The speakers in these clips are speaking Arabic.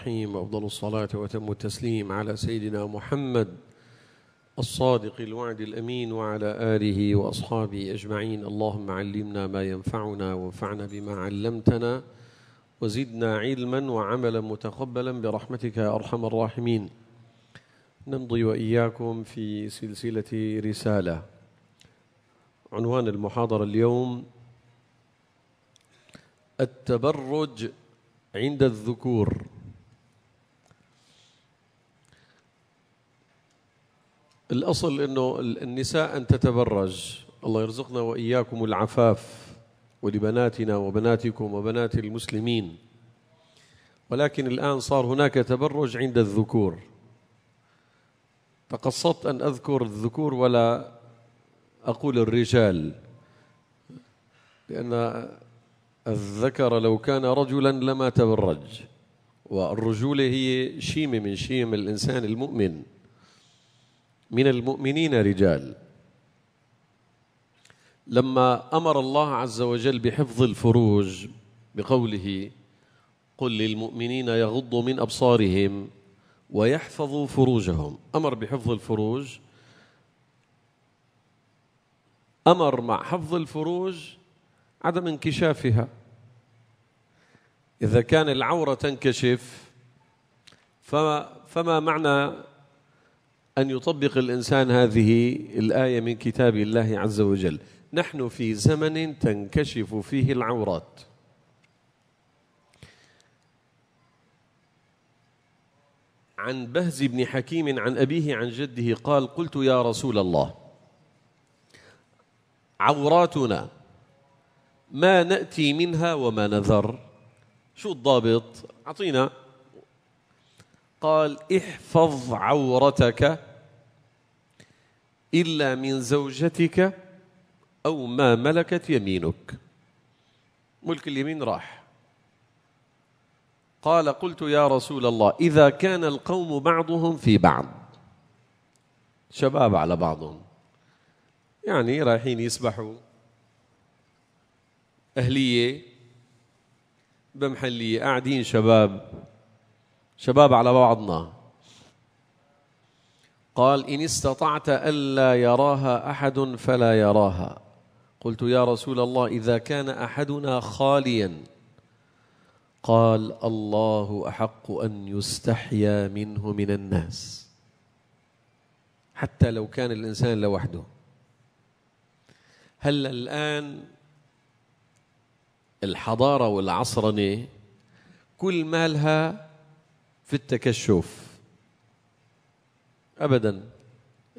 الرحيم أفضل الصلاة وتم التسليم على سيدنا محمد الصادق الوعد الأمين وعلى آله وأصحابه أجمعين اللهم علمنا ما ينفعنا وانفعنا بما علمتنا وزدنا علما وعملا متقبلا برحمتك يا أرحم الراحمين نمضي وإياكم في سلسلة رسالة عنوان المحاضرة اليوم التبرج عند الذكور الأصل أنه النساء أن تتبرج الله يرزقنا وإياكم العفاف ولبناتنا وبناتكم وبنات المسلمين ولكن الآن صار هناك تبرج عند الذكور تقصدت أن أذكر الذكور ولا أقول الرجال لأن الذكر لو كان رجلا لما تبرج والرجولة هي شيمة من شيم الإنسان المؤمن من المؤمنين رجال لما امر الله عز وجل بحفظ الفروج بقوله قل للمؤمنين يغضوا من ابصارهم ويحفظوا فروجهم امر بحفظ الفروج امر مع حفظ الفروج عدم انكشافها اذا كان العوره تنكشف فما, فما معنى أن يطبق الإنسان هذه الآية من كتاب الله عز وجل نحن في زمن تنكشف فيه العورات عن بهز بن حكيم عن أبيه عن جده قال قلت يا رسول الله عوراتنا ما نأتي منها وما نذر شو الضابط أعطينا قال احفظ عورتك إلا من زوجتك أو ما ملكت يمينك ملك اليمين راح قال قلت يا رسول الله إذا كان القوم بعضهم في بعض شباب على بعضهم يعني رايحين يسبحوا أهلية بمحلية قاعدين شباب شباب على بعضنا قال إن استطعت ألا يراها أحد فلا يراها قلت يا رسول الله إذا كان أحدنا خاليا قال الله أحق أن يستحيا منه من الناس حتى لو كان الإنسان لوحده هل الآن الحضارة والعصرنة كل مالها في التكشف ابدا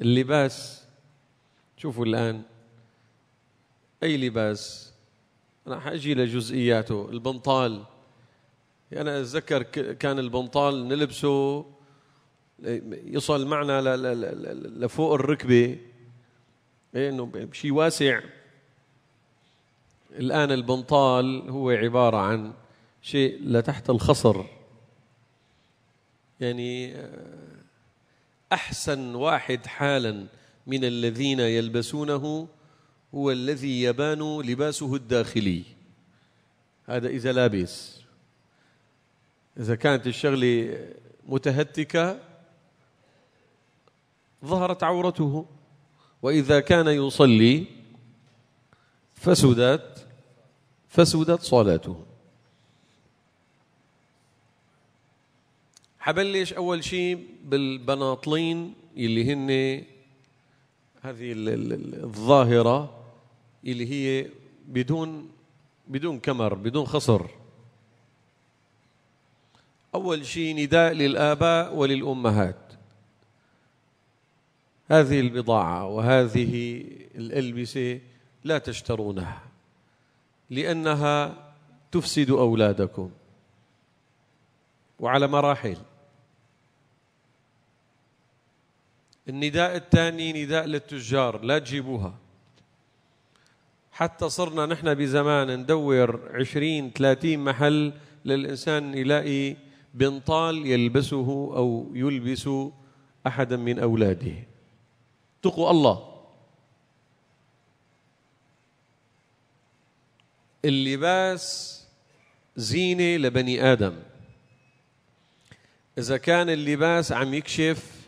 اللباس شوفوا الان اي لباس انا حاجي لجزئياته البنطال انا اتذكر كان البنطال نلبسه يصل معنا لفوق الركبه إيه، انه شيء واسع الان البنطال هو عباره عن شيء لتحت الخصر يعني آه، أحسن واحد حالا من الذين يلبسونه هو الذي يبان لباسه الداخلي هذا إذا لابس إذا كانت الشغلة متهتكة ظهرت عورته وإذا كان يصلي فسدت فسدت صلاته حبلش اول شيء بالبناطلين اللي هن هذه الظاهره اللي هي بدون بدون كمر بدون خصر اول شيء نداء للاباء وللامهات هذه البضاعه وهذه الالبسه لا تشترونها لانها تفسد اولادكم وعلى مراحل النداء الثاني نداء للتجار لا تجيبوها حتى صرنا نحن بزمان ندور عشرين ثلاثين محل للإنسان يلاقي بنطال يلبسه أو يلبس أحدا من أولاده اتقوا الله اللباس زينة لبني آدم إذا كان اللباس عم يكشف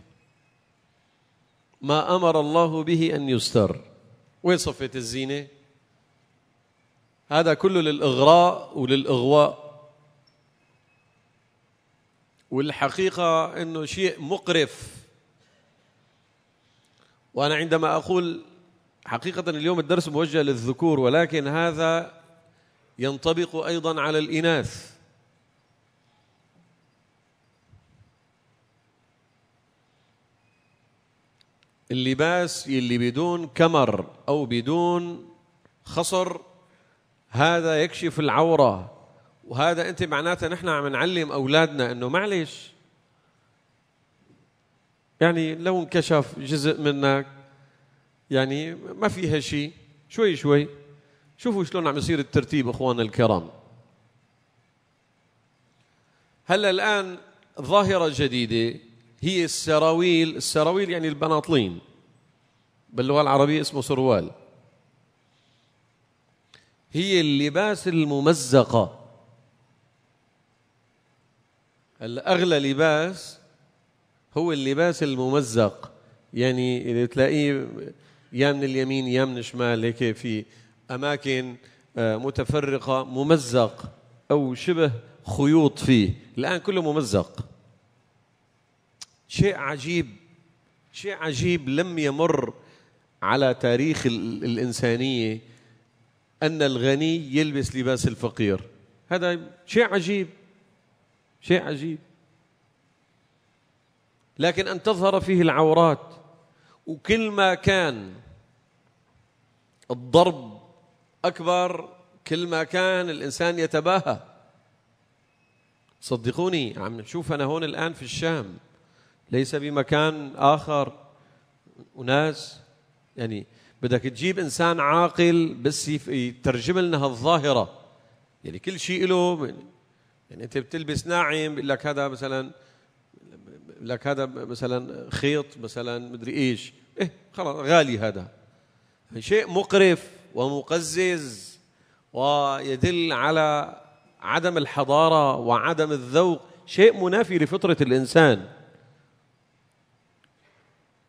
ما امر الله به ان يستر وين صفه الزينه هذا كله للاغراء وللاغواء والحقيقه انه شيء مقرف وانا عندما اقول حقيقه اليوم الدرس موجه للذكور ولكن هذا ينطبق ايضا على الاناث اللباس اللي بدون كمر أو بدون خصر هذا يكشف العورة وهذا أنت معناته نحن عم نعلم أولادنا أنه معلش يعني لو انكشف جزء منك يعني ما فيها شيء شوي شوي شوفوا شلون عم يصير الترتيب اخواننا الكرام هلا الان ظاهره جديده هي السراويل السراويل يعني البناطلين باللغة العربية اسمه سروال هي اللباس الممزقة الأغلى لباس هو اللباس الممزق يعني اللي تلاقيه يا من اليمين يا من الشمال هيك في أماكن آه، متفرقة ممزق أو شبه خيوط فيه الآن كله ممزق شيء عجيب شيء عجيب لم يمر على تاريخ الإنسانية أن الغني يلبس لباس الفقير هذا شيء عجيب شيء عجيب لكن أن تظهر فيه العورات وكل ما كان الضرب أكبر كل ما كان الإنسان يتباهى صدقوني عم نشوف أنا هون الآن في الشام ليس بمكان آخر وناس يعني بدك تجيب إنسان عاقل بس يترجم لنا هالظاهرة يعني كل شيء له يعني أنت بتلبس ناعم بقول لك هذا مثلا لك هذا مثلا خيط مثلا مدري ايش ايه خلاص غالي هذا شيء مقرف ومقزز ويدل على عدم الحضاره وعدم الذوق شيء منافي لفطره الانسان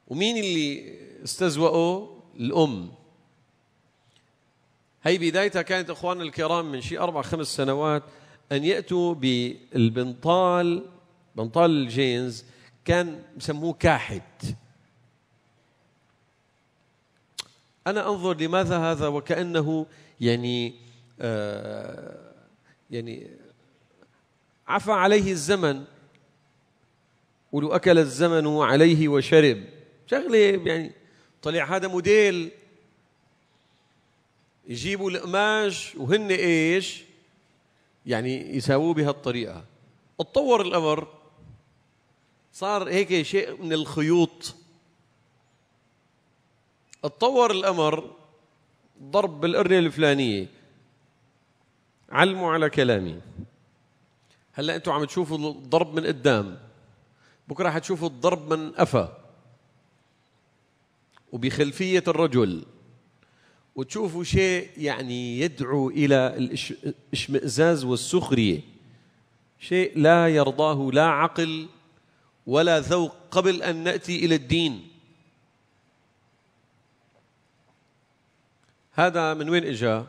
ومين اللي استزوأه الأم هي بدايتها كانت إخواننا الكرام من شيء أربع خمس سنوات أن يأتوا بالبنطال بنطال الجينز كان يسموه كاحت أنا أنظر لماذا هذا وكأنه يعني آه يعني عفى عليه الزمن ولو أكل الزمن عليه وشرب شغله يعني طلع هذا موديل يجيبوا القماش وهن ايش؟ يعني يساووه بهالطريقه اتطور الامر صار هيك شيء من الخيوط اتطور الامر ضرب بالقرنه الفلانيه علموا على كلامي هلا انتم عم تشوفوا الضرب من قدام بكره حتشوفوا الضرب من قفا وبخلفية الرجل وتشوفوا شيء يعني يدعو إلى الاشمئزاز والسخرية شيء لا يرضاه لا عقل ولا ذوق قبل أن نأتي إلى الدين هذا من وين إجا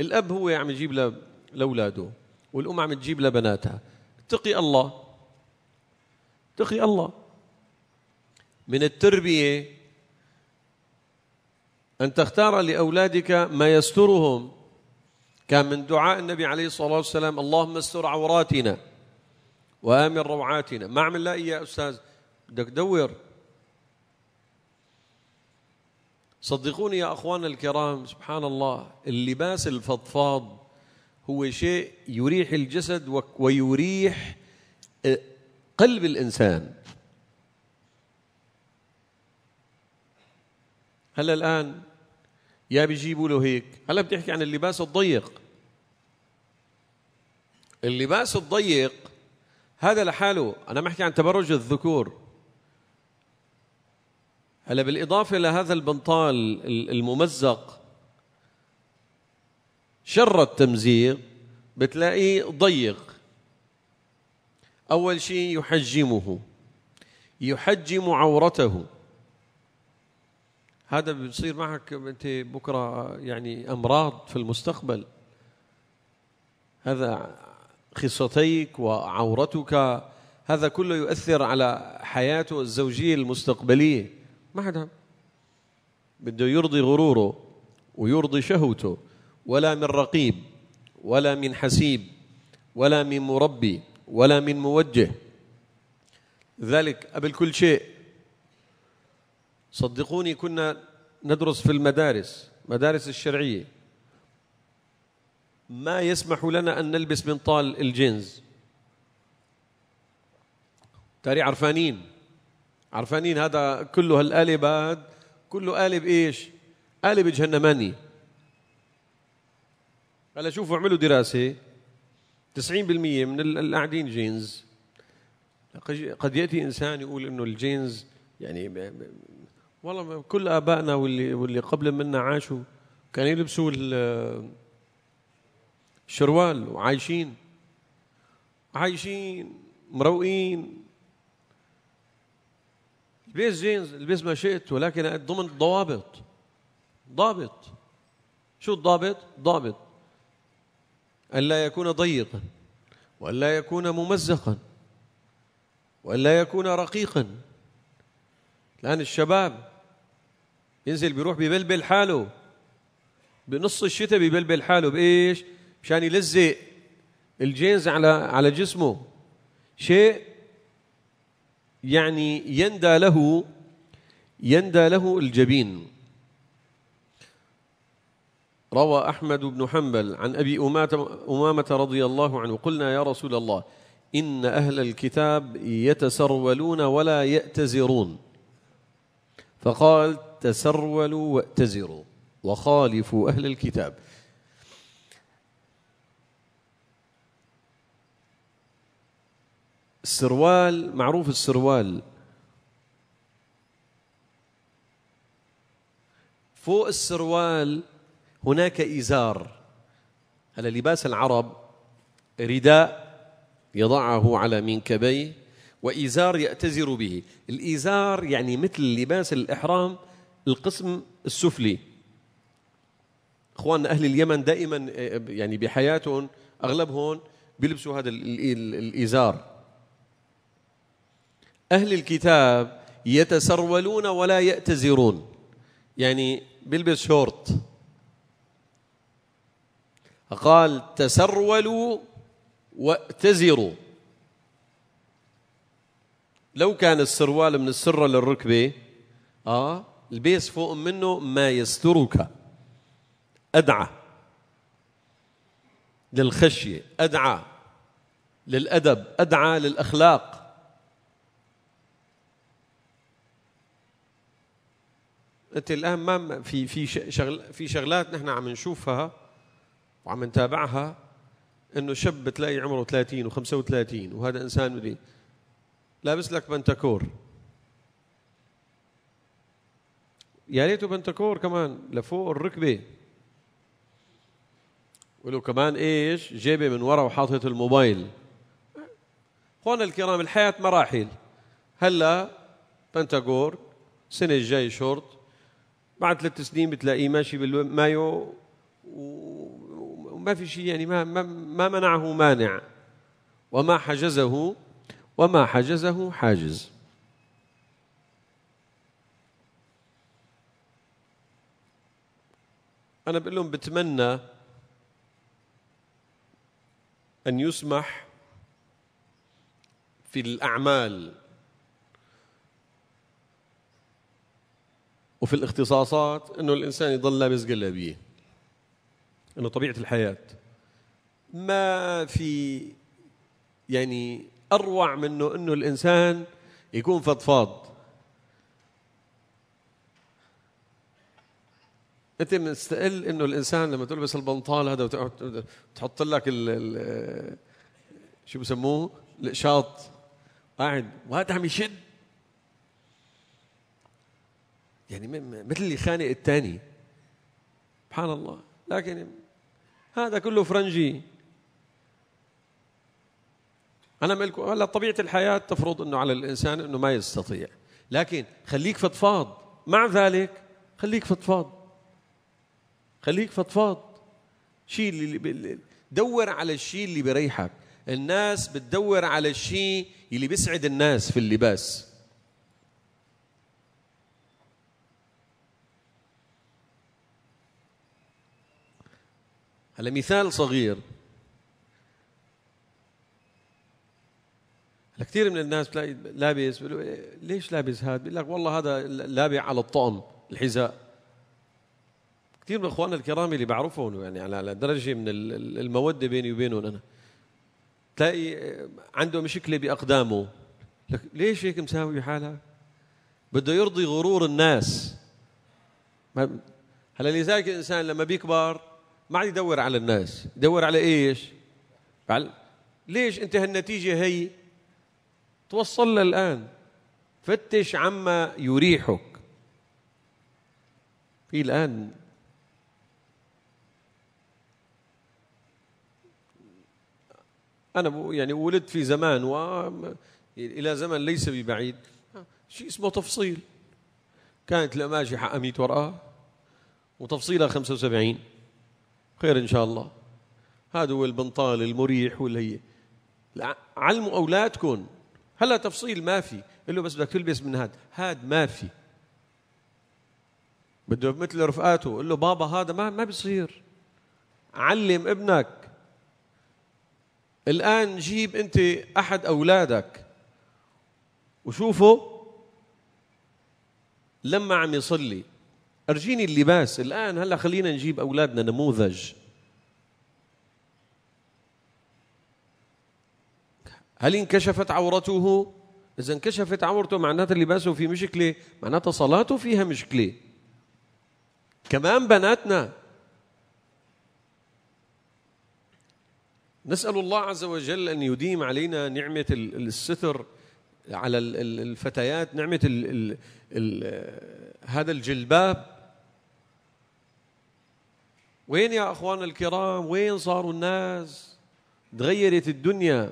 الأب هو عم يجيب لأولاده والأم عم تجيب لبناتها اتقي الله اتقي الله من التربية أن تختار لأولادك ما يسترهم كان من دعاء النبي عليه الصلاة والسلام اللهم استر عوراتنا وآمن روعاتنا ما عمل لا يا أستاذ بدك دور صدقوني يا أخوانا الكرام سبحان الله اللباس الفضفاض هو شيء يريح الجسد ويريح آه، قلب الإنسان هلا الآن يا بيجيبوا له هيك هلا بتحكي عن اللباس الضيق اللباس الضيق هذا لحاله أنا بحكي عن تبرج الذكور هلا بالإضافة لهذا البنطال الممزق شر التمزيق بتلاقيه ضيق أول شيء يحجمه يحجم عورته هذا بيصير معك انت بكره يعني امراض في المستقبل هذا خصتيك وعورتك هذا كله يؤثر على حياته الزوجيه المستقبليه ما حدا بده يرضي غروره ويرضي شهوته ولا من رقيب ولا من حسيب ولا من مربي ولا من موجه ذلك قبل كل شيء صدقوني كنا ندرس في المدارس مدارس الشرعية ما يسمح لنا أن نلبس منطال الجينز تاري عرفانين عرفانين هذا كله هالقالب كله قالب ايش؟ قالب جهنماني هلا شوفوا اعملوا دراسة 90% من القاعدين جينز قد يأتي إنسان يقول إنه الجينز يعني والله كل ابائنا واللي واللي قبل منا عاشوا كانوا يلبسوا الشروال وعايشين عايشين مروقين البيس جينز البيس ما شئت ولكن ضمن ضوابط ضابط شو الضابط؟ ضابط ألا يكون ضيقا وألا يكون ممزقا وألا يكون رقيقا الآن الشباب ينزل بيروح ببلبل حاله بنص الشتاء ببلبل حاله بايش؟ مشان يلزق الجينز على على جسمه شيء يعني يندى له يندى له الجبين روى أحمد بن حنبل عن أبي أمامة رضي الله عنه قلنا يا رسول الله إن أهل الكتاب يتسرولون ولا يأتزرون فقال تسرولوا واتزروا وخالفوا أهل الكتاب السروال معروف السروال فوق السروال هناك إزار هلا لباس العرب رداء يضعه على منكبيه وإزار يأتزر به الإزار يعني مثل لباس الإحرام القسم السفلي اخواننا اهل اليمن دائما آه، آه، يعني بحياتهم اغلبهم بيلبسوا هذا الازار اهل الكتاب يتسرولون ولا يأتزرون يعني بيلبس شورت قال تسرولوا واتزروا لو كان السروال من السرة للركبة آه البيس فوق منه ما يسترك أدعى للخشية أدعى للأدب أدعى للأخلاق انت الان ما في في شغل في شغلات نحن عم نشوفها وعم نتابعها انه شاب بتلاقي عمره 30 و35 وهذا انسان مدين لابس لك بنتكور يا ريته بنتكور كمان لفوق الركبه ولو كمان ايش جيبه من ورا وحاطط الموبايل اخوانا الكرام الحياه مراحل هلا بنتاغور السنه الجاي شورت بعد ثلاث سنين بتلاقيه ماشي بالمايو وما في شيء يعني ما ما منعه مانع وما حجزه وما حجزه حاجز أنا بقول لهم بتمنى أن يسمح في الأعمال وفي الاختصاصات انه الانسان يضل لابس جلابيه انه طبيعه الحياه ما في يعني اروع منه انه الانسان يكون فضفاض انت مستقل انه الانسان لما تلبس البنطال هذا وتقعد تحط لك ال ال شو بسموه القشاط قاعد وهذا عم يشد يعني مثل اللي خانق الثاني سبحان الله لكن هذا كله فرنجي انا ملك هلا طبيعه الحياه تفرض انه على الانسان انه ما يستطيع لكن خليك فضفاض مع ذلك خليك فضفاض خليك فضفاض شيل اللي دور على الشيء اللي بيريحك الناس بتدور على الشيء اللي بيسعد الناس في اللباس هلا مثال صغير هلا كثير من الناس بتلاقي لابس إيه، ليش لابس هذا؟ بيقول لك والله هذا لابع على الطقم الحذاء كثير من اخواننا الكرام اللي بعرفهم يعني على درجه من الموده بيني وبينهم انا تلاقي عنده مشكله باقدامه لك ليش هيك مساوي حالك بده يرضي غرور الناس هلا لذلك الانسان لما بيكبر ما عاد يدور على الناس يدور على ايش على ليش انت هالنتيجه هي توصل لها الان فتش عما يريحك في الان أنا يعني ولدت في زمان و إلى زمن ليس ببعيد شيء اسمه تفصيل كانت القماشة حقها 100 ورقة وتفصيلها 75 خير إن شاء الله هذا هو البنطال المريح واللي هي علموا أولادكم هلا تفصيل ما في قل له بس بدك تلبس من هذا هذا ما في بده مثل رفقاته قل له بابا هذا ما ما بصير علم ابنك الآن جيب أنت أحد أولادك وشوفه لما عم يصلي أرجيني اللباس الآن هلا خلينا نجيب أولادنا نموذج هل انكشفت عورته؟ إذا انكشفت عورته معناتها لباسه في مشكلة معناتها صلاته فيها مشكلة كمان بناتنا نسأل الله عز وجل أن يديم علينا نعمة الستر على الفتيات نعمة الـ الـ الـ هذا الجلباب وين يا أخوان الكرام وين صاروا الناس تغيرت الدنيا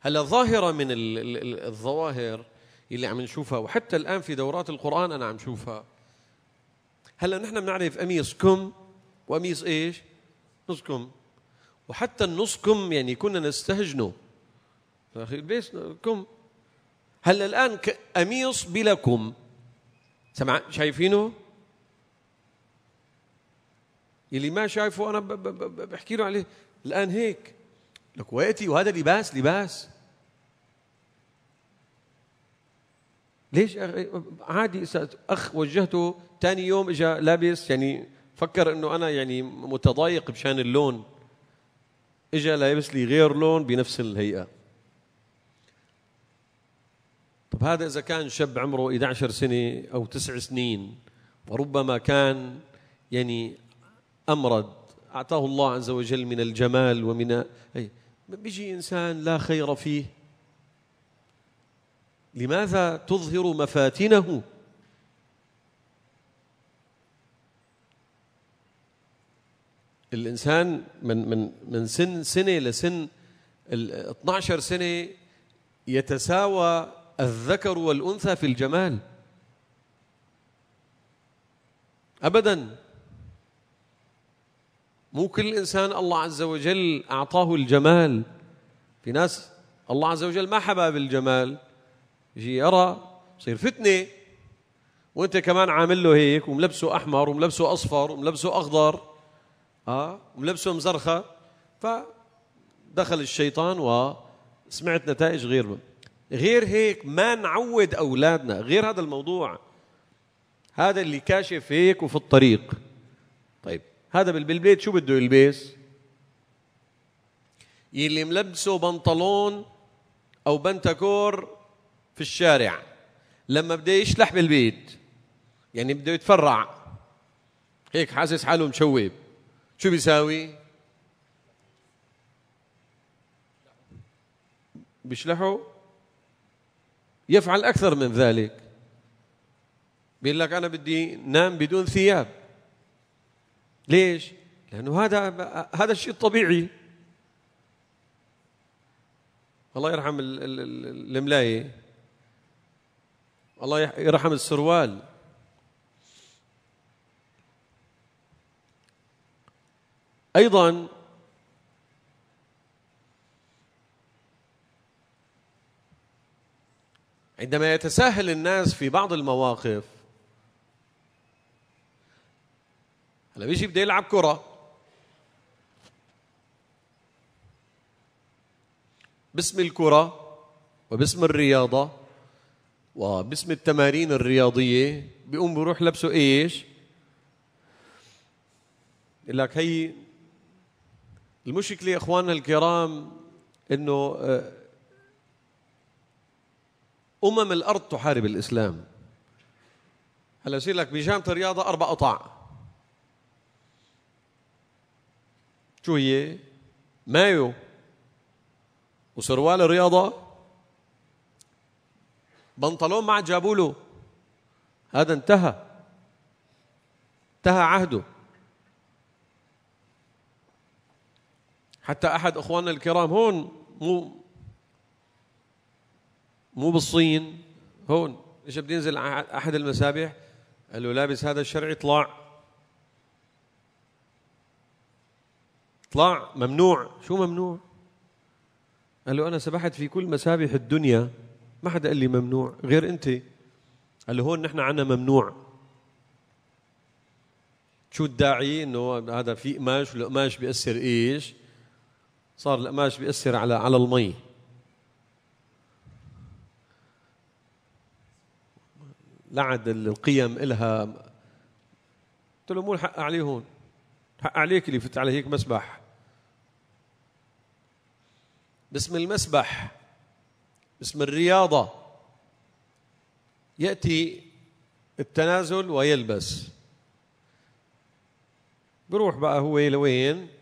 هلا ظاهرة من الظواهر اللي عم نشوفها وحتى الآن في دورات القرآن أنا عم شوفها هلا نحن بنعرف قميص كم وقميص ايش؟ نصكم وحتى النصكم يعني كنا نستهجنه اخي البيس كم هلا الان قميص بلا كم سمع شايفينه؟ اللي ما شايفه انا بحكي له عليه الان هيك لك وياتي وهذا لباس لباس ليش عادي اخ وجهته ثاني يوم اجى لابس يعني فكر انه انا يعني متضايق بشان اللون اجى لابس لي غير لون بنفس الهيئه طب هذا اذا كان شاب عمره 11 سنه او 9 سنين وربما كان يعني امرد اعطاه الله عز وجل من الجمال ومن أي بيجي انسان لا خير فيه لماذا تظهر مفاتنه الانسان من من من سن سنه لسن ال 12 سنه يتساوى الذكر والانثى في الجمال ابدا مو كل انسان الله عز وجل اعطاه الجمال في ناس الله عز وجل ما حباب بالجمال يجي يرى يصير فتنه وانت كمان عامل له هيك وملبسه احمر وملبسه اصفر وملبسه اخضر اه ولبسهم زرخه فدخل الشيطان وسمعت نتائج غير غير هيك ما نعود اولادنا غير هذا الموضوع هذا اللي كاشف هيك وفي الطريق طيب هذا بالبيت شو بده يلبس يلي ملبسه بنطلون او بنتكور في الشارع لما بده يشلح بالبيت يعني بده يتفرع هيك حاسس حاله مشوب شو بيساوي؟ بيشلحوا يفعل أكثر من ذلك بيقول لك أنا بدي نام بدون ثياب ليش؟ لأنه هذا هذا الشيء الطبيعي الله يرحم الملاية الله يرحم السروال أيضا عندما يتساهل الناس في بعض المواقف هلا بيجي بده يلعب كرة باسم الكرة وباسم الرياضة وباسم التمارين الرياضية بيقوم بروح لبسه ايش؟ يقول لك هي المشكله يا اخواننا الكرام انه آه، امم الارض تحارب الاسلام هلا بصير لك بجامعه الرياضه اربع قطع شو هي؟ مايو وسروال الرياضه بنطلون ما عاد جابوا له هذا انتهى انتهى عهده حتى احد اخواننا الكرام هون مو مو بالصين هون ايش ينزل احد المسابح قال له لابس هذا الشرعي اطلع اطلع ممنوع شو ممنوع قال له انا سبحت في كل مسابح الدنيا ما حدا قال لي ممنوع غير انت قال له هون نحن عنا ممنوع شو الداعي انه هذا في قماش والقماش بياثر ايش صار القماش بيأثر على على المي لعد القيم إلها قلت له مو الحق عليه هون حق عليك اللي فت على هيك مسبح باسم المسبح باسم الرياضة يأتي التنازل ويلبس بروح بقى هو لوين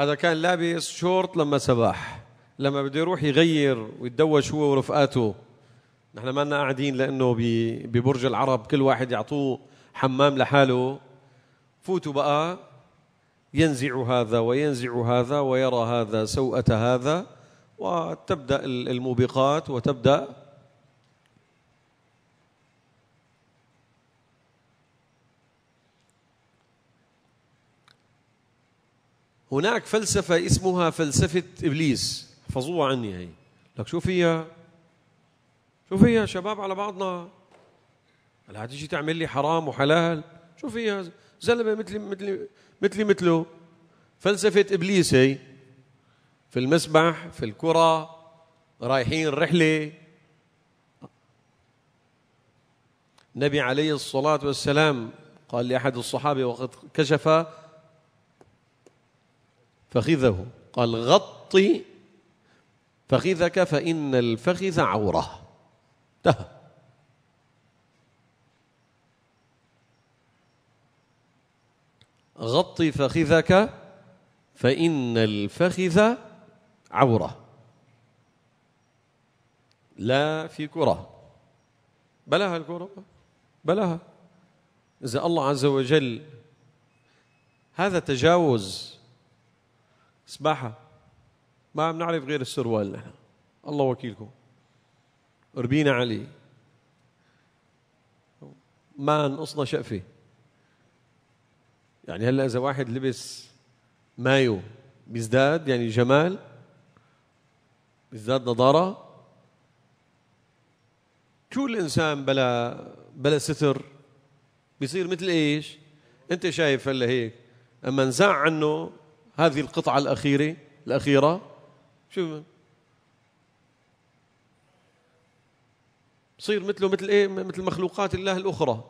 هذا كان لابس شورت لما سباح لما بده يروح يغير ويتدوش هو ورفقاته نحن ما لنا قاعدين لانه ببرج العرب كل واحد يعطوه حمام لحاله فوتوا بقى ينزع هذا وينزع هذا ويرى هذا سوءة هذا وتبدأ الموبقات وتبدأ هناك فلسفة اسمها فلسفة إبليس احفظوها عني هي لك شو فيها شو فيها شباب على بعضنا لا تيجي تعمل لي حرام وحلال شو فيها زلمة مثلي مثلي مثلي مثله فلسفة إبليس هي في المسبح في الكرة رايحين رحلة النبي عليه الصلاة والسلام قال لأحد الصحابة وقد كشف فخذه قال غط فخذك فإن الفخذ عورة انتهى غط فخذك فإن الفخذ عورة لا في كرة بلاها الكرة بلاها إذا الله عز وجل هذا تجاوز سباحه ما بنعرف غير السروال نحن الله وكيلكم ربينا عليه ما نقصنا شقفه يعني هلا اذا واحد لبس مايو بيزداد يعني جمال بيزداد نضاره شو الانسان بلا بلا ستر بيصير مثل ايش؟ انت شايف هلا هيك اما نزع عنه هذه القطعة الأخيرة الأخيرة شو بصير مثله مثل ايه مثل مخلوقات الله الأخرى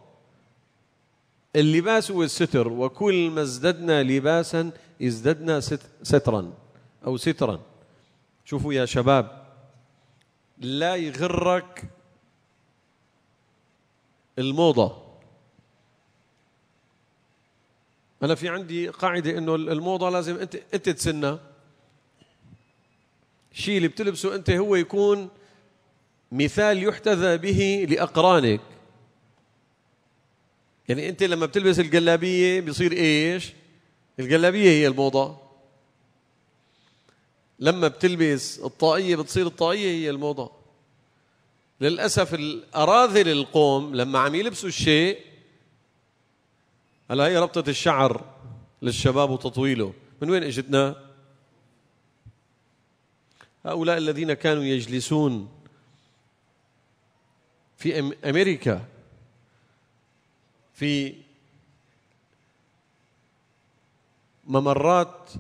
اللباس هو الستر وكل ما ازددنا لباسا ازددنا سترا أو سترا شوفوا يا شباب لا يغرك الموضة انا في عندي قاعده انه الموضه لازم انت انت تسنها الشيء اللي بتلبسه انت هو يكون مثال يحتذى به لاقرانك يعني انت لما بتلبس الجلابيه بيصير ايش الجلابيه هي الموضه لما بتلبس الطاقيه بتصير الطاقيه هي الموضه للاسف الاراذل القوم لما عم يلبسوا الشيء هلا هي ربطة الشعر للشباب وتطويله من وين اجتنا هؤلاء الذين كانوا يجلسون في امريكا في ممرات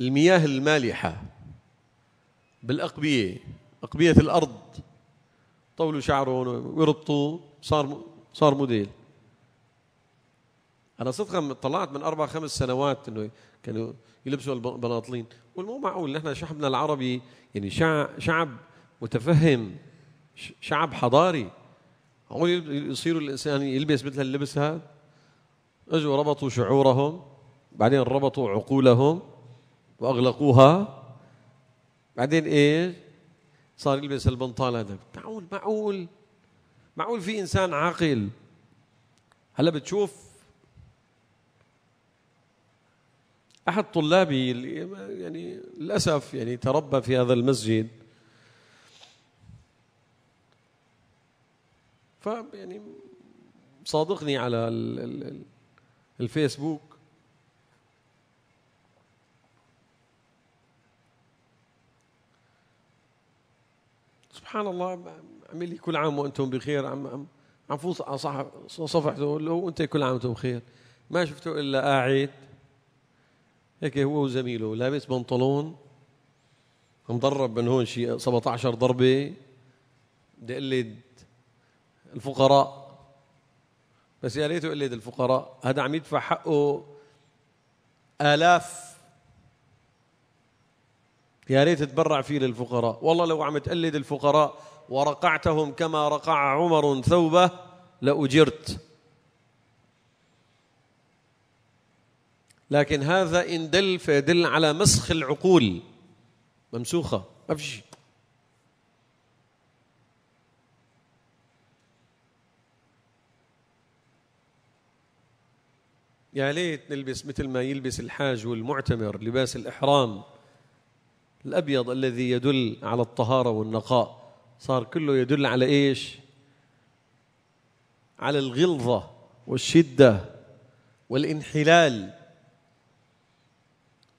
المياه المالحه بالاقبيه اقبيه الارض طولوا شعرهم ويربطوه صار صار موديل انا صدقا طلعت من اربع خمس سنوات انه كانوا يلبسوا البناطلين والمو معقول نحن شعبنا العربي يعني شعب متفهم شعب حضاري معقول يصيروا الانسان يلبس مثل اللبس هذا اجوا ربطوا شعورهم بعدين ربطوا عقولهم واغلقوها بعدين ايش صار يلبس البنطال هذا معقول معقول معقول في انسان عاقل هلا بتشوف احد طلابي يعني للاسف يعني تربى في هذا المسجد ف يعني صادقني على الفيسبوك سبحان الله عمل لي كل عام وانتم بخير عم عم فوز على صفحته له انت كل عام وانتم بخير ما شفته الا قاعد هيك هو وزميله لابس بنطلون مضرب من هون شيء 17 ضربه بدي اقلد الفقراء بس يا ليته قلد الفقراء هذا عم يدفع حقه آلاف يا ريت تبرع فيه للفقراء والله لو عم تقلد الفقراء ورقعتهم كما رقع عمر ثوبه لأجرت لكن هذا إن دل فيدل على مسخ العقول ممسوخة ما في شيء يا ليت نلبس مثل ما يلبس الحاج والمعتمر لباس الإحرام الأبيض الذي يدل على الطهارة والنقاء صار كله يدل على إيش على الغلظة والشدة والانحلال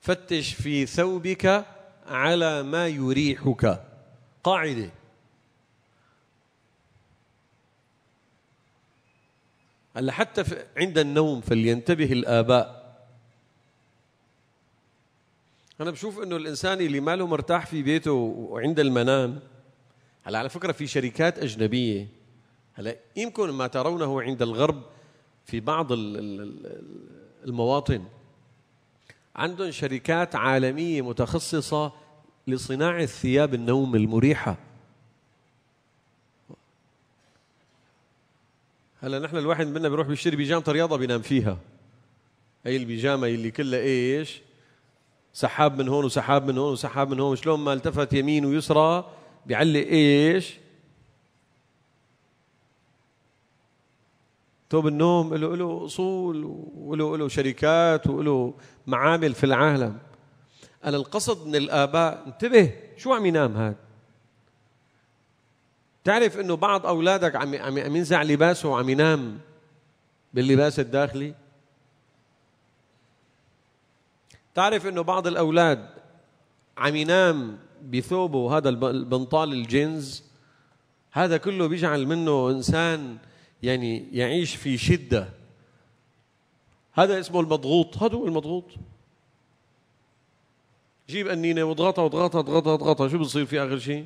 فتش في ثوبك على ما يريحك قاعده هلا حتى عند النوم فلينتبه الآباء أنا بشوف إنه الإنسان اللي ما له مرتاح في بيته وعند المنام هلا على فكرة في شركات أجنبية هلا يمكن ما ترونه عند الغرب في بعض المواطن عندهم شركات عالمية متخصصة لصناعة ثياب النوم المريحة هلا نحن الواحد منا بيروح بيشتري بيجامة رياضة بينام فيها هي البيجامة اللي كلها إيه ايش سحاب من هون وسحاب من هون وسحاب من هون شلون ما التفت يمين ويسرى بيعلق إيه ايش ثوب النوم له له اصول وله له شركات وله معامل في العالم انا القصد من الاباء انتبه شو عم ينام هاد تعرف انه بعض اولادك عم عم عم ينزع لباسه وعم ينام باللباس الداخلي تعرف انه بعض الاولاد عم ينام بثوبه هذا البنطال الجينز هذا كله بيجعل منه انسان يعني يعيش في شدة هذا اسمه المضغوط هذا هو المضغوط جيب أنينة واضغطها واضغطها اضغطها اضغطها شو بصير في آخر شيء؟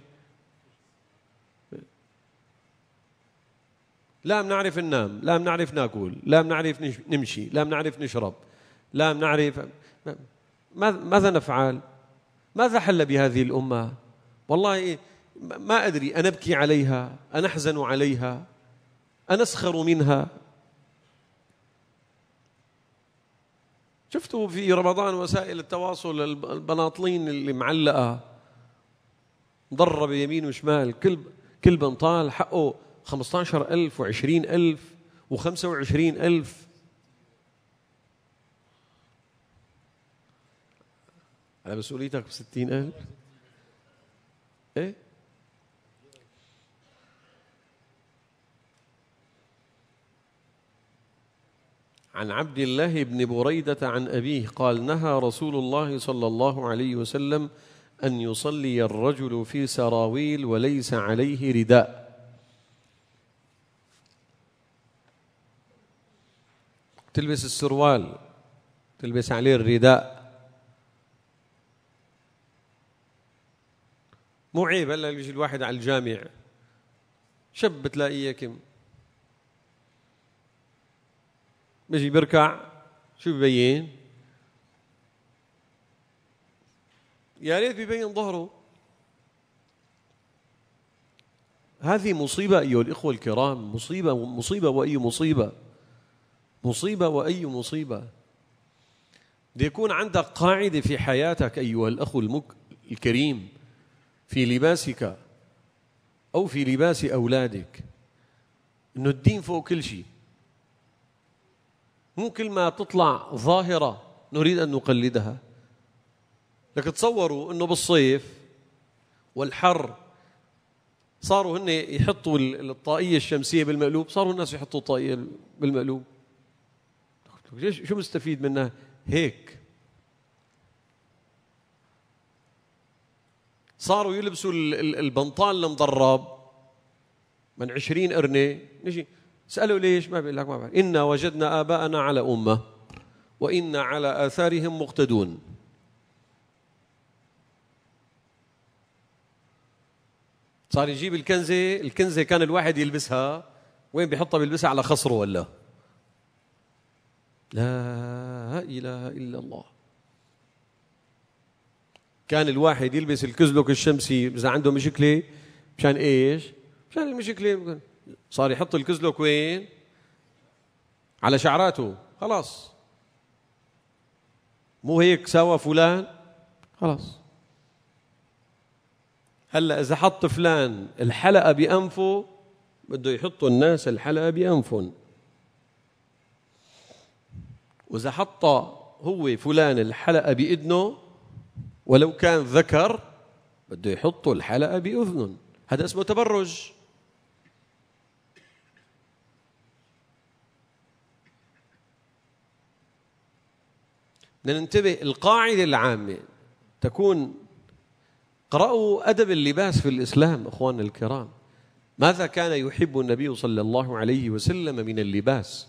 لا بنعرف ننام لا بنعرف ناكل لا بنعرف نمشي لا بنعرف نشرب لا بنعرف ماذا نفعل ماذا حل بهذه الأمة والله ما أدري أنا أبكي عليها أنا أحزن عليها أنسخر منها شفتوا في رمضان وسائل التواصل البناطلين اللي معلقة مضربة يمين وشمال كل كل بنطال حقه 15000 و20000 و25000 على مسؤوليتك ب 60000 ايه عن عبد الله بن بريدة عن أبيه قال نهى رسول الله صلى الله عليه وسلم أن يصلي الرجل في سراويل وليس عليه رداء تلبس السروال تلبس عليه الرداء مو عيب هلا يجي الواحد على الجامع شب بتلاقيه كم بيجي بيركع شو ببين؟ يا ريت ببين ظهره هذه مصيبة أيها الإخوة الكرام مصيبة مصيبة وأي مصيبة مصيبة وأي مصيبة ليكون عندك قاعدة في حياتك أيها الأخ المك... الكريم في لباسك أو في لباس أولادك أن الدين فوق كل شيء مو كل ما تطلع ظاهرة نريد أن نقلدها لك تصوروا أنه بالصيف والحر صاروا هن يحطوا الطاقية الشمسية بالمقلوب صاروا الناس يحطوا الطاقية بالمقلوب ليش شو مستفيد منها هيك صاروا يلبسوا البنطال المضرب من عشرين قرنة نجي سألوا ليش ما بيقول لك ما بعرف إنا وجدنا آباءنا على أمة وإنا على آثارهم مقتدون صار يجيب الكنزة الكنزة كان الواحد يلبسها وين بيحطها بيلبسها على خصره ولا لا إله إلا الله كان الواحد يلبس الكزلك الشمسي إذا عنده مشكلة مشان إيش مشان المشكلة صار يحط الكزلك وين على شعراته خلاص مو هيك سوى فلان خلاص هلا اذا حط فلان الحلقه بانفه بده يحطوا الناس الحلقه بانفهم واذا حط هو فلان الحلقه باذنه ولو كان ذكر بده يحطوا الحلقه باذنهم هذا اسمه تبرج بدنا ننتبه القاعدة العامة تكون قرأوا أدب اللباس في الإسلام أخواننا الكرام ماذا كان يحب النبي صلى الله عليه وسلم من اللباس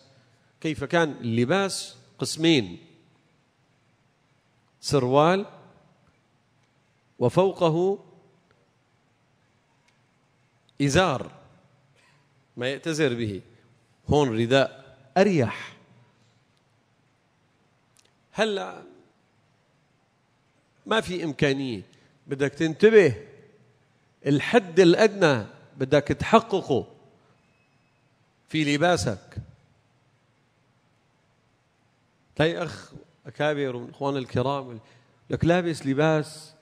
كيف كان اللباس قسمين سروال وفوقه إزار ما يأتزر به هون رداء أريح هلا ما في امكانيه بدك تنتبه الحد الادنى بدك تحققه في لباسك تلاقي اخ اكابر من اخوان الكرام لك لابس لباس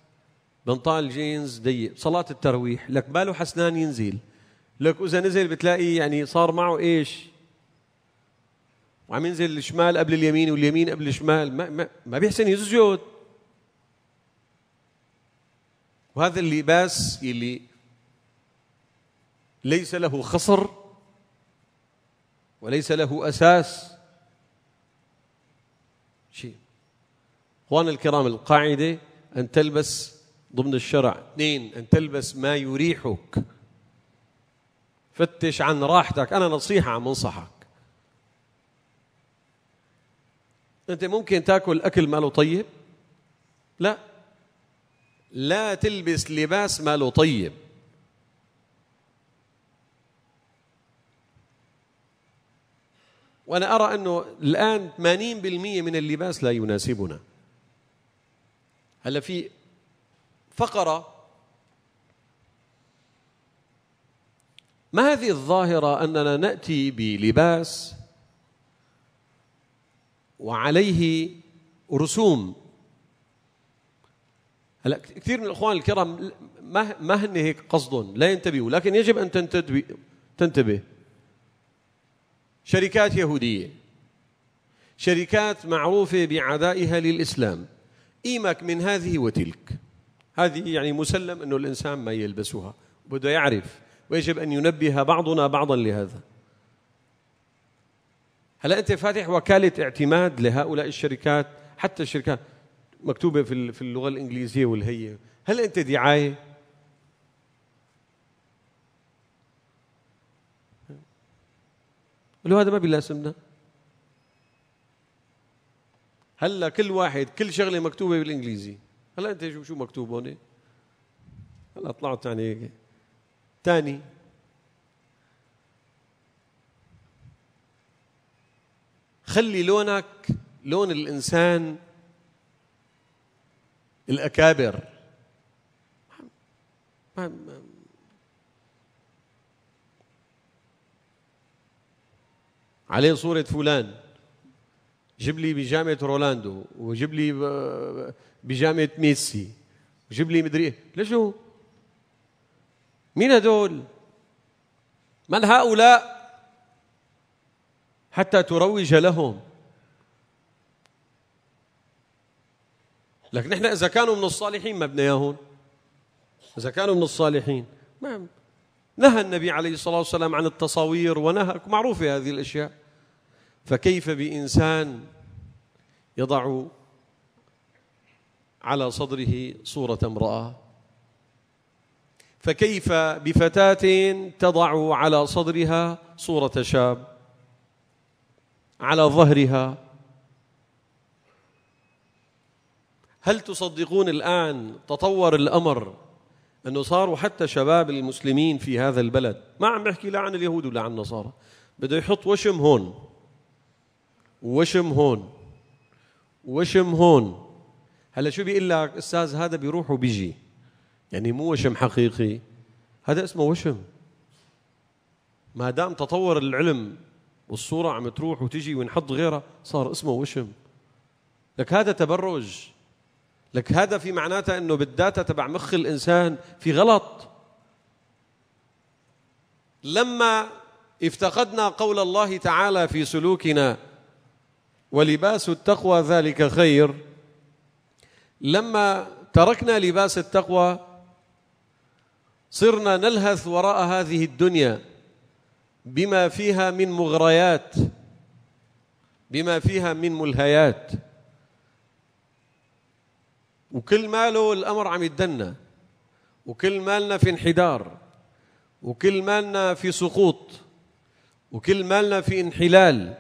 بنطال جينز ضيق صلاة التراويح لك باله حسنان ينزل لك إذا نزل بتلاقي يعني صار معه إيش وعم ينزل الشمال قبل اليمين واليمين قبل الشمال ما, ما, ما بيحسن يسجد وهذا اللباس اللي ليس له خصر وليس له أساس شيء أخوان الكرام القاعدة أن تلبس ضمن الشرع اثنين أن تلبس ما يريحك فتش عن راحتك أنا نصيحة عم أنصحك أنت ممكن تاكل أكل ماله طيب؟ لا لا تلبس لباس ماله طيب وأنا أرى أنه الآن 80% من اللباس لا يناسبنا هلا في فقرة ما هذه الظاهرة أننا نأتي بلباس وعليه رسوم هلا كثير من الاخوان الكرام ما ما هن هيك قصدهم لا ينتبهوا لكن يجب ان تنتبه تنتبه شركات يهوديه شركات معروفه بعدائها للاسلام ايمك من هذه وتلك هذه يعني مسلم انه الانسان ما يلبسها بده يعرف ويجب ان ينبه بعضنا بعضا لهذا هلا انت فاتح وكاله اعتماد لهؤلاء الشركات حتى الشركات مكتوبه في في اللغه الانجليزيه والهي هل انت دعايه له هذا ما بيلاسمنا هلا كل واحد كل شغله مكتوبه بالانجليزي هلا انت شو شو مكتوب هون هلا طلعت يعني هيك ثاني خلي لونك لون الانسان الاكابر عليه صورة فلان جيب لي بجامعة رولاندو وجيب لي بجامعة ميسي وجيب لي مدري إيه. لشو مين هدول من هؤلاء حتى تروج لهم لكن احنا اذا كانوا من الصالحين ما بدنا اياهم اذا كانوا من الصالحين ما نهى النبي عليه الصلاه والسلام عن التصاوير ونهى معروفه هذه الاشياء فكيف بانسان يضع على صدره صوره امراه فكيف بفتاه تضع على صدرها صوره شاب على ظهرها هل تصدقون الآن تطور الأمر أنه صاروا حتى شباب المسلمين في هذا البلد ما عم بحكي لا عن اليهود ولا عن النصارى بده يحط وشم هون وشم هون وشم هون هلا شو بيقول لك استاذ هذا بيروح وبيجي يعني مو وشم حقيقي هذا اسمه وشم ما دام تطور العلم والصورة عم تروح وتجي ونحط غيرها صار اسمه وشم لك هذا تبرج لك هذا في معناته انه بالداتا تبع مخ الانسان في غلط لما افتقدنا قول الله تعالى في سلوكنا ولباس التقوى ذلك خير لما تركنا لباس التقوى صرنا نلهث وراء هذه الدنيا بما فيها من مغريات بما فيها من ملهيات وكل ماله الأمر عم يدنى وكل مالنا في انحدار وكل مالنا في سقوط وكل مالنا في انحلال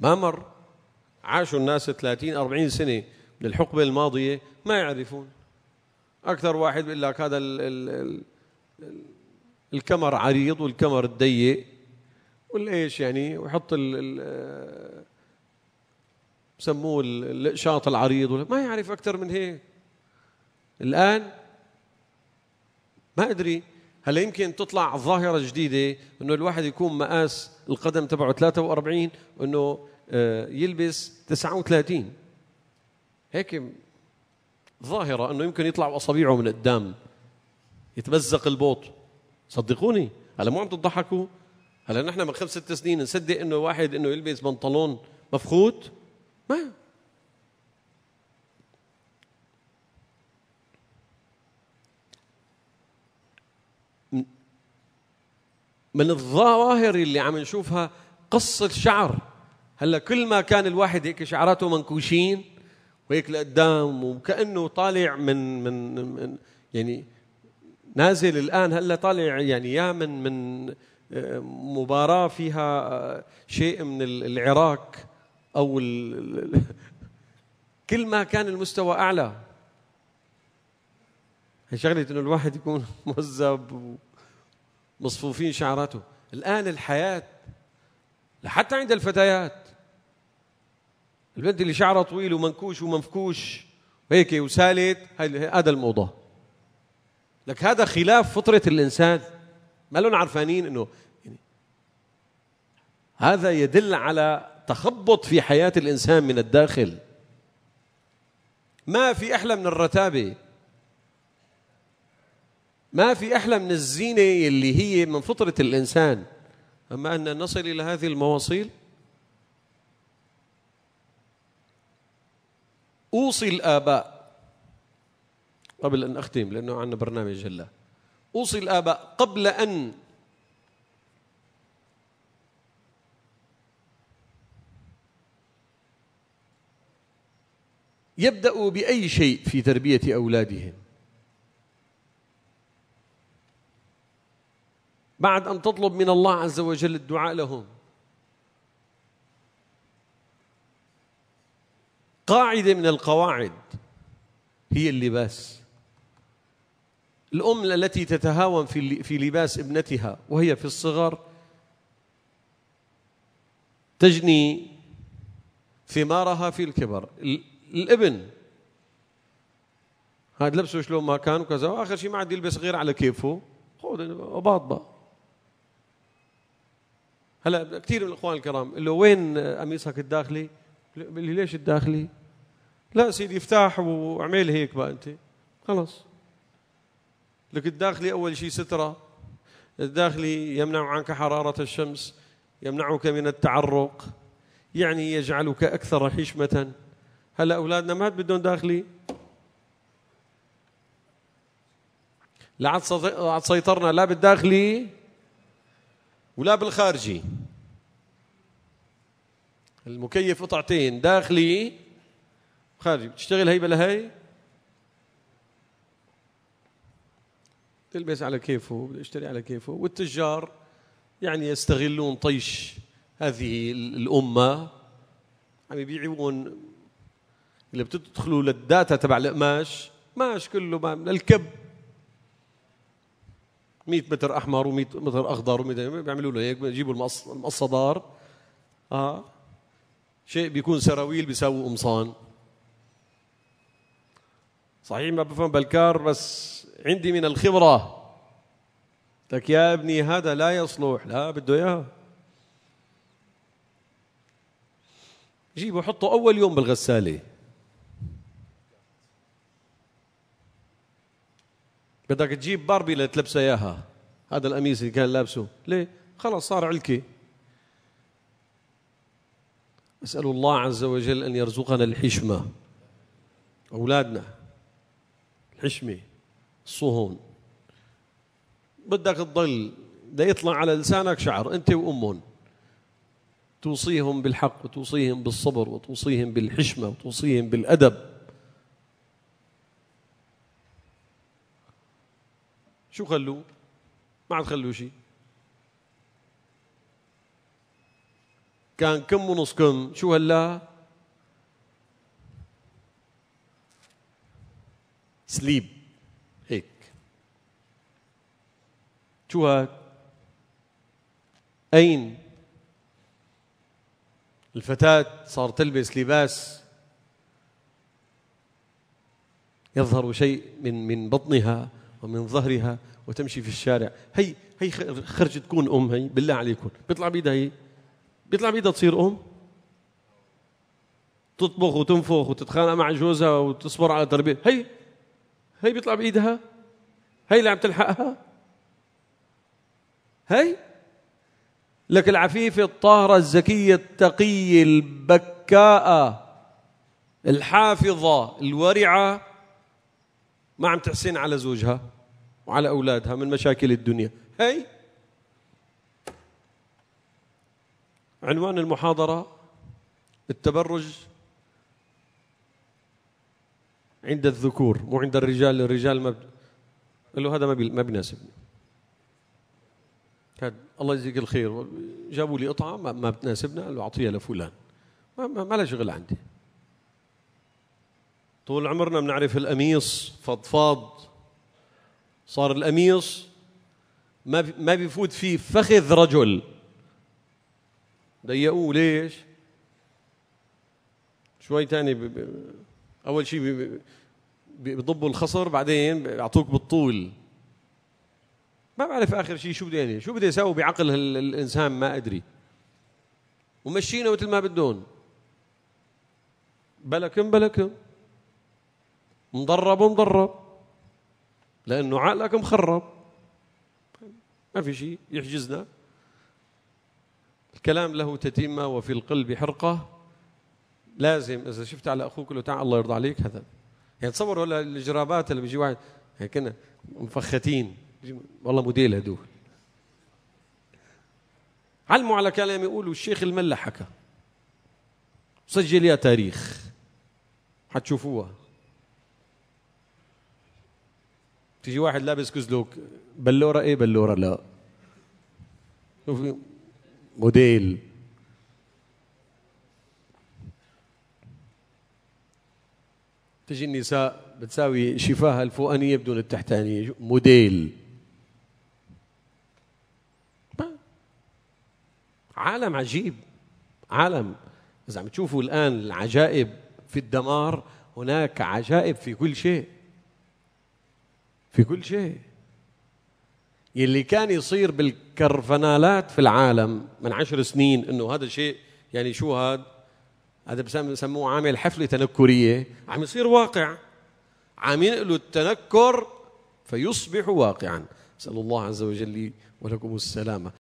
ما مر عاشوا الناس 30 40 سنة من الحقبة الماضية ما يعرفون أكثر واحد بيقول لك هذا ال ال ال الكمر عريض والكمر الضيق والايش يعني ويحط ال بسموه آه، الشاط العريض ولا ما يعرف اكثر من هيك الان ما ادري هلا يمكن تطلع ظاهره جديده انه الواحد يكون مقاس القدم تبعه 43 انه آه، يلبس 39 هيك ظاهره انه يمكن يطلع اصابيعه من قدام يتمزق البوط صدقوني هلا مو عم تضحكوا هلا نحن من خمس ست سنين نصدق انه واحد انه يلبس بنطلون مفخوت ما من الظواهر اللي عم نشوفها قص الشعر هلا كل ما كان الواحد هيك شعراته منكوشين وهيك لقدام وكانه طالع من من, من يعني نازل الان هلا طالع يعني يا من من مباراة فيها شيء من العراك أو كل ما كان المستوى أعلى هي شغلة إنه الواحد يكون مهذب ومصفوفين شعراته الآن الحياة حتى عند الفتيات البنت اللي شعرها طويل ومنكوش ومنفكوش هيك وسالت هذا الموضة لك هذا خلاف فطرة الإنسان ما لهم عرفانين انه يعني هذا يدل على تخبط في حياه الانسان من الداخل ما في احلى من الرتابه ما في احلى من الزينه اللي هي من فطره الانسان اما ان نصل الى هذه المواصيل اوصي الاباء قبل ان اختم لانه عندنا برنامج هلا أوصي الآباء قبل أن يبدأوا بأي شيء في تربية أولادهم بعد أن تطلب من الله عز وجل الدعاء لهم قاعدة من القواعد هي اللباس الأم التي تتهاون في في لباس ابنتها وهي في الصغر تجني ثمارها في الكبر الابن هذا لبسه شلون ما كان وكذا واخر شيء ما عاد يلبس غير على كيفه خذ باطبه هلا كثير من الاخوان الكرام له وين قميصك الداخلي؟ لي ليش الداخلي؟ لا سيدي افتح واعمل هيك بقى انت خلص لك الداخلي أول شيء سترة الداخلي يمنع عنك حرارة الشمس يمنعك من التعرق يعني يجعلك أكثر حشمة هلا أولادنا ما بدهم داخلي لا عاد سيطرنا لا بالداخلي ولا بالخارجي المكيف قطعتين داخلي خارجي بتشتغل هي بلا هي يلبس على كيفه يشتري على كيفه والتجار يعني يستغلون طيش هذه الأمة عم يعني يبيعون اللي بتدخلوا للداتا تبع القماش ماش كله ما للكب 100 متر احمر و100 متر اخضر و100 بيعملوا له هيك بيجيبوا المقص المقصدار اه شيء بيكون سراويل بيساووا قمصان صحيح ما بفهم بالكار بس عندي من الخبرة لك يا ابني هذا لا يصلح لا بده إياها جيبه حطه أول يوم بالغسالة بدك تجيب باربي لتلبسها إياها هذا القميص اللي كان لابسه ليه؟ خلص صار علكي أسأل الله عز وجل أن يرزقنا الحشمة أولادنا الحشمة صهون بدك تضل ده يطلع على لسانك شعر انت وامهم توصيهم بالحق وتوصيهم بالصبر وتوصيهم بالحشمه وتوصيهم بالادب شو خلوه؟ ما عاد خلوه شيء كان كم ونص كم شو هلا سليب هاد أين الفتاة صار تلبس لباس يظهر شيء من من بطنها ومن ظهرها وتمشي في الشارع هي هي خرج تكون ام هي بالله عليكم بيطلع بيدها هي بيطلع بيدها تصير ام تطبخ وتنفخ وتتخانق مع جوزها وتصبر على تربية هي هي بيطلع بايدها هي اللي عم تلحقها هاي لك العفيفة الطاهرة الزكية التقية البكاء الحافظة الورعة ما عم تحسن على زوجها وعلى أولادها من مشاكل الدنيا هاي عنوان المحاضرة التبرج عند الذكور مو عند الرجال الرجال ما ب... له هذا ما بيناسبني كان الله يجزيك الخير جابوا لي قطعه ما بتناسبنا قال له اعطيها لفلان ما, ما, ما لها شغل عندي طول عمرنا بنعرف القميص فضفاض صار القميص ما ما بيفوت فيه فخذ رجل ضيقوه ليش؟ شوي ثاني اول شيء بيضبوا الخصر بعدين بيعطوك بالطول ما بعرف اخر شيء شو بده يعني شو بده اسوي بعقل الانسان ما ادري ومشينا مثل ما بدون بلكم بلكم مضرب ومضرب لانه عقلك مخرب ما في شيء يحجزنا الكلام له تتمه وفي القلب حرقه لازم اذا شفت على اخوك له تعال الله يرضى عليك هذا يعني تصوروا الجرابات اللي بيجي واحد هيك مفختين والله موديل هدول علموا على كلام يقولوا الشيخ الملا حكى سجل يا تاريخ حتشوفوها تيجي واحد لابس كزلوك بلوره ايه بلوره لا موديل تجي النساء بتساوي شفاها الفوقانيه بدون التحتانيه موديل عالم عجيب عالم إذا عم تشوفوا الآن العجائب في الدمار هناك عجائب في كل شيء في كل شيء يلي كان يصير بالكرفنالات في العالم من عشر سنين انه هذا شيء يعني شو هذا هذا بسموه عامل حفله تنكريه عم يصير واقع عم ينقلوا التنكر فيصبح واقعا اسال الله عز وجل لي ولكم السلامه